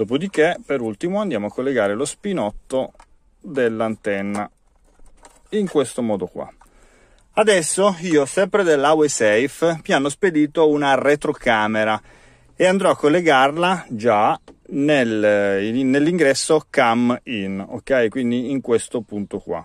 Dopodiché, per ultimo, andiamo a collegare lo spinotto dell'antenna in questo modo qua. Adesso io, sempre dell'Huawei Safe, mi hanno spedito una retrocamera e andrò a collegarla già nel, in, nell'ingresso cam in, ok? Quindi in questo punto qua.